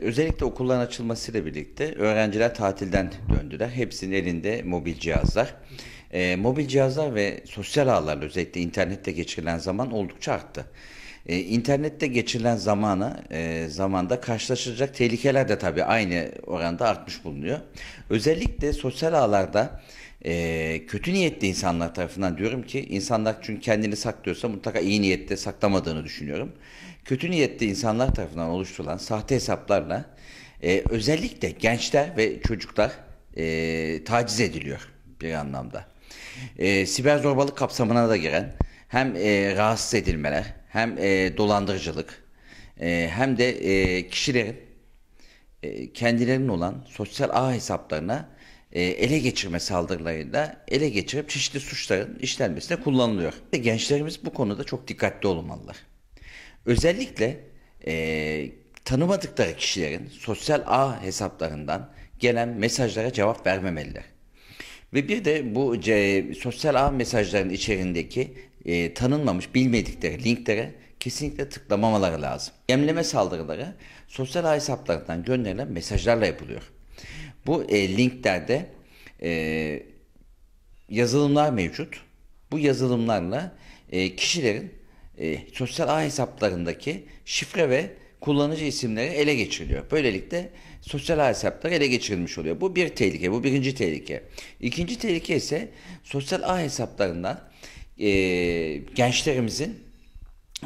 Özellikle okulların açılmasıyla birlikte öğrenciler tatilden döndüler. Hepsinin elinde mobil cihazlar. E, mobil cihazlar ve sosyal ağlarla özellikle internette geçirilen zaman oldukça arttı. E, internette geçirilen zamana e, zamanda karşılaşılacak tehlikeler de tabii aynı oranda artmış bulunuyor. Özellikle sosyal ağlarda e, kötü niyetli insanlar tarafından diyorum ki insanlar çünkü kendini saklıyorsa mutlaka iyi niyette saklamadığını düşünüyorum. Kötü niyetli insanlar tarafından oluşturulan sahte hesaplarla e, özellikle gençler ve çocuklar e, taciz ediliyor bir anlamda. E, siber zorbalık kapsamına da giren hem e, rahatsız edilmeler, hem e, dolandırıcılık, e, hem de e, kişilerin e, kendilerinin olan sosyal ağ hesaplarına e, ele geçirme saldırılarıyla ele geçirip çeşitli suçların işlenmesine kullanılıyor. Ve gençlerimiz bu konuda çok dikkatli olmalılar. Özellikle e, tanımadıkları kişilerin sosyal ağ hesaplarından gelen mesajlara cevap vermemeliler. Ve bir de bu sosyal ağ mesajlarının içerisindeki e, tanınmamış bilmedikleri linklere kesinlikle tıklamamaları lazım. Yemleme saldırıları sosyal hesaplardan gönderilen mesajlarla yapılıyor. Bu e, linklerde e, yazılımlar mevcut. Bu yazılımlarla e, kişilerin e, sosyal ağ hesaplarındaki şifre ve kullanıcı isimleri ele geçiriliyor. Böylelikle sosyal ağ hesapları ele geçirilmiş oluyor. Bu bir tehlike, bu birinci tehlike. İkinci tehlike ise sosyal ağ hesaplarından e, gençlerimizin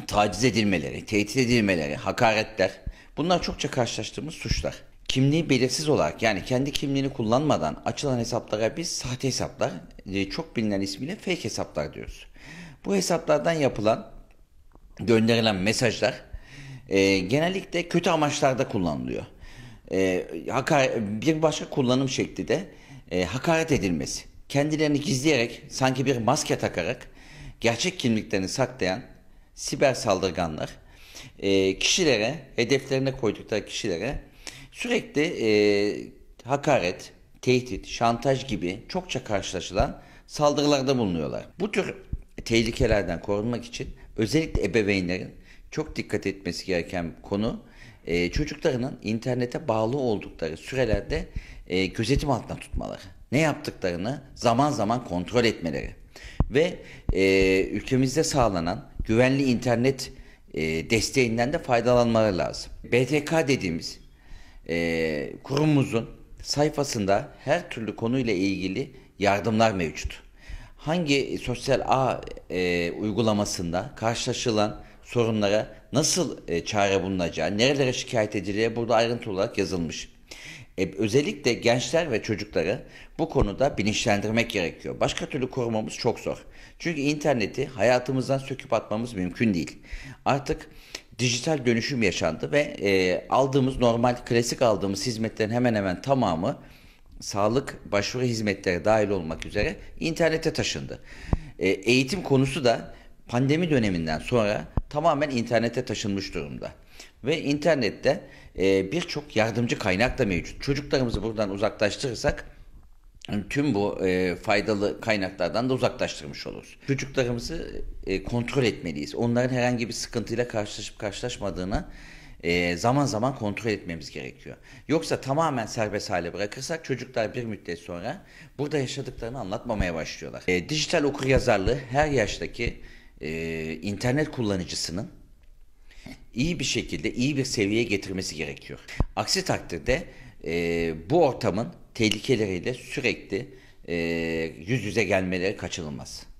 taciz edilmeleri, tehdit edilmeleri, hakaretler bunlar çokça karşılaştığımız suçlar. Kimliği belirsiz olarak yani kendi kimliğini kullanmadan açılan hesaplara biz sahte hesaplar, e, çok bilinen ismiyle fake hesaplar diyoruz. Bu hesaplardan yapılan gönderilen mesajlar e, genellikle kötü amaçlarda kullanılıyor. E, hakaret, bir başka kullanım şekli de e, hakaret edilmesi. Kendilerini gizleyerek sanki bir maske takarak gerçek kimliklerini saklayan siber saldırganlar e, kişilere, hedeflerine koydukları kişilere sürekli e, hakaret, tehdit, şantaj gibi çokça karşılaşılan saldırılarda bulunuyorlar. Bu tür tehlikelerden korunmak için özellikle ebeveynlerin çok dikkat etmesi gereken konu e, çocuklarının internete bağlı oldukları sürelerde e, gözetim altına tutmaları. Ne yaptıklarını zaman zaman kontrol etmeleri ve e, ülkemizde sağlanan güvenli internet e, desteğinden de faydalanmaları lazım. BTK dediğimiz e, kurumumuzun sayfasında her türlü konuyla ilgili yardımlar mevcut. Hangi sosyal ağ e, uygulamasında karşılaşılan sorunlara nasıl e, çare bulunacağı, nerelere şikayet edileceği burada ayrıntılı olarak yazılmış. E, özellikle gençler ve çocukları bu konuda bilinçlendirmek gerekiyor. Başka türlü korumamız çok zor. Çünkü interneti hayatımızdan söküp atmamız mümkün değil. Artık dijital dönüşüm yaşandı ve e, aldığımız normal klasik aldığımız hizmetlerin hemen hemen tamamı sağlık başvuru hizmetleri dahil olmak üzere internete taşındı. E, eğitim konusu da pandemi döneminden sonra tamamen internete taşınmış durumda. Ve internette e, birçok yardımcı kaynak da mevcut. Çocuklarımızı buradan uzaklaştırırsak tüm bu e, faydalı kaynaklardan da uzaklaştırmış oluruz. Çocuklarımızı e, kontrol etmeliyiz. Onların herhangi bir sıkıntıyla karşılaşıp karşılaşmadığını e, zaman zaman kontrol etmemiz gerekiyor. Yoksa tamamen serbest hale bırakırsak çocuklar bir müddet sonra burada yaşadıklarını anlatmamaya başlıyorlar. E, dijital okuryazarlığı her yaştaki e, internet kullanıcısının iyi bir şekilde iyi bir seviyeye getirmesi gerekiyor. Aksi takdirde e, bu ortamın tehlikeleriyle sürekli e, yüz yüze gelmeleri kaçınılmaz.